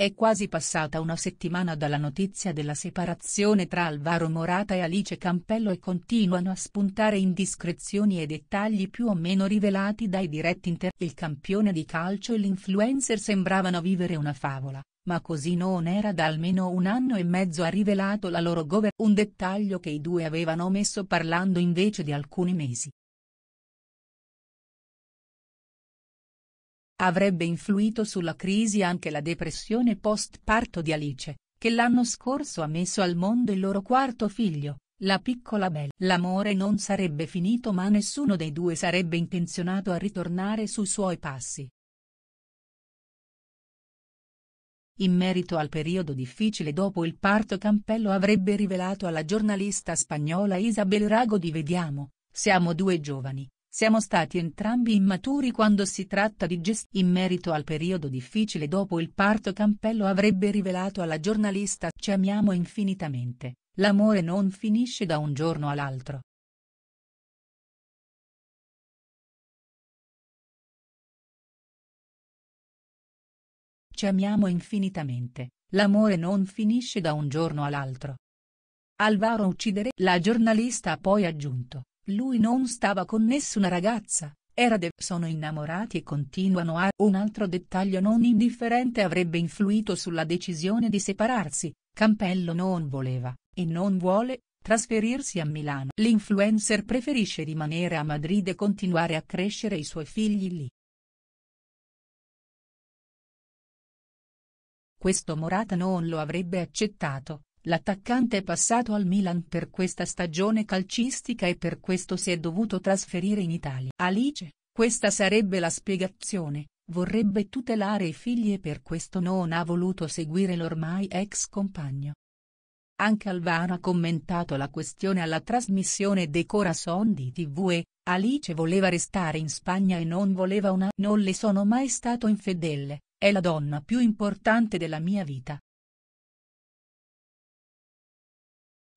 È quasi passata una settimana dalla notizia della separazione tra Alvaro Morata e Alice Campello e continuano a spuntare indiscrezioni e dettagli più o meno rivelati dai diretti inter. Il campione di calcio e l'influencer sembravano vivere una favola, ma così non era da almeno un anno e mezzo ha rivelato la loro gover. Un dettaglio che i due avevano omesso parlando invece di alcuni mesi. Avrebbe influito sulla crisi anche la depressione post-parto di Alice, che l'anno scorso ha messo al mondo il loro quarto figlio, la piccola Belle. L'amore non sarebbe finito ma nessuno dei due sarebbe intenzionato a ritornare sui suoi passi. In merito al periodo difficile dopo il parto Campello avrebbe rivelato alla giornalista spagnola Isabel Rago di Vediamo, siamo due giovani, siamo stati entrambi immaturi quando si tratta di gesti In merito al periodo difficile dopo il parto Campello avrebbe rivelato alla giornalista Ci amiamo infinitamente, l'amore non finisce da un giorno all'altro. Ci amiamo infinitamente, l'amore non finisce da un giorno all'altro. Alvaro uccidere la giornalista ha poi aggiunto. Lui non stava con nessuna ragazza, era de sono innamorati e continuano a un altro dettaglio non indifferente avrebbe influito sulla decisione di separarsi, Campello non voleva, e non vuole, trasferirsi a Milano. L'influencer preferisce rimanere a Madrid e continuare a crescere i suoi figli lì. Questo Morata non lo avrebbe accettato, L'attaccante è passato al Milan per questa stagione calcistica e per questo si è dovuto trasferire in Italia. Alice, questa sarebbe la spiegazione, vorrebbe tutelare i figli e per questo non ha voluto seguire l'ormai ex compagno. Anche Alvaro ha commentato la questione alla trasmissione dei Corazon di TV e, Alice voleva restare in Spagna e non voleva una... Non le sono mai stato infedele, è la donna più importante della mia vita,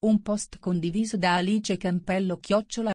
Un post condiviso da Alice Campello Chiocciola